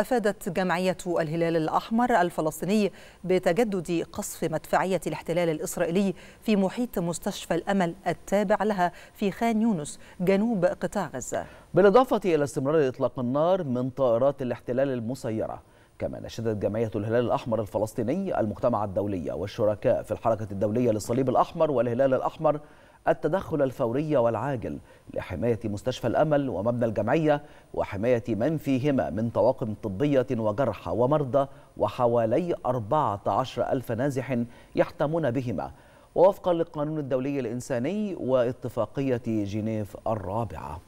أفادت جمعية الهلال الأحمر الفلسطيني بتجدد قصف مدفعية الاحتلال الإسرائيلي في محيط مستشفى الأمل التابع لها في خان يونس جنوب قطاع غزة بالإضافة إلى استمرار إطلاق النار من طائرات الاحتلال المسيرة كما نشدت جمعية الهلال الأحمر الفلسطيني المجتمع الدولي والشركاء في الحركة الدولية للصليب الأحمر والهلال الأحمر التدخل الفوري والعاجل لحماية مستشفى الأمل ومبنى الجمعية وحماية من فيهما من طواقم طبية وجرحى ومرضى وحوالي 14 ألف نازح يحتمون بهما ووفقا للقانون الدولي الإنساني واتفاقية جنيف الرابعة